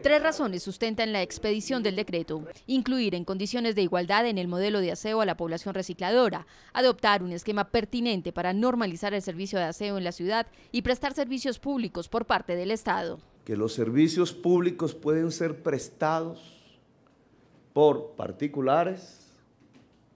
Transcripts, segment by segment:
Tres razones sustentan la expedición del decreto. Incluir en condiciones de igualdad en el modelo de aseo a la población recicladora, adoptar un esquema pertinente para normalizar el servicio de aseo en la ciudad y prestar servicios públicos por parte del Estado. Que los servicios públicos pueden ser prestados por particulares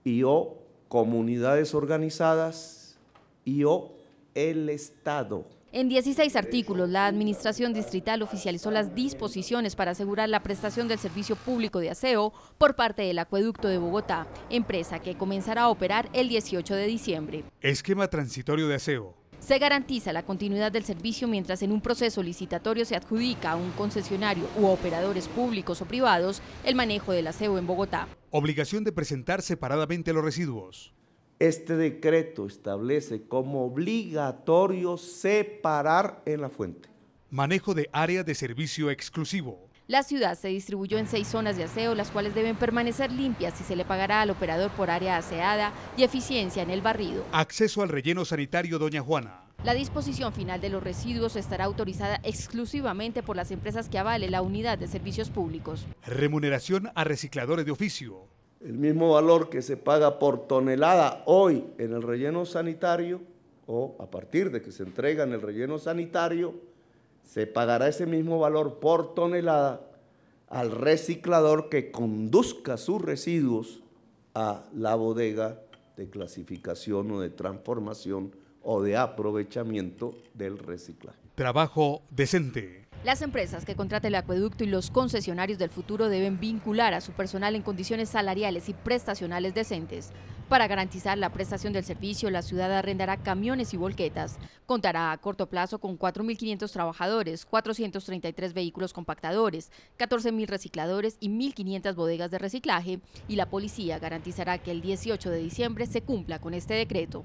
y o comunidades organizadas y o el Estado. En 16 artículos, la Administración Distrital oficializó las disposiciones para asegurar la prestación del servicio público de aseo por parte del Acueducto de Bogotá, empresa que comenzará a operar el 18 de diciembre. Esquema transitorio de aseo. Se garantiza la continuidad del servicio mientras en un proceso licitatorio se adjudica a un concesionario u operadores públicos o privados el manejo del aseo en Bogotá. Obligación de presentar separadamente los residuos. Este decreto establece como obligatorio separar en la fuente. Manejo de área de servicio exclusivo. La ciudad se distribuyó en seis zonas de aseo, las cuales deben permanecer limpias y se le pagará al operador por área aseada y eficiencia en el barrido. Acceso al relleno sanitario Doña Juana. La disposición final de los residuos estará autorizada exclusivamente por las empresas que avale la unidad de servicios públicos. Remuneración a recicladores de oficio el mismo valor que se paga por tonelada hoy en el relleno sanitario, o a partir de que se entrega en el relleno sanitario, se pagará ese mismo valor por tonelada al reciclador que conduzca sus residuos a la bodega de clasificación o de transformación o de aprovechamiento del reciclaje. Trabajo decente. Las empresas que contraten el acueducto y los concesionarios del futuro deben vincular a su personal en condiciones salariales y prestacionales decentes. Para garantizar la prestación del servicio, la ciudad arrendará camiones y volquetas. Contará a corto plazo con 4.500 trabajadores, 433 vehículos compactadores, 14.000 recicladores y 1.500 bodegas de reciclaje y la policía garantizará que el 18 de diciembre se cumpla con este decreto.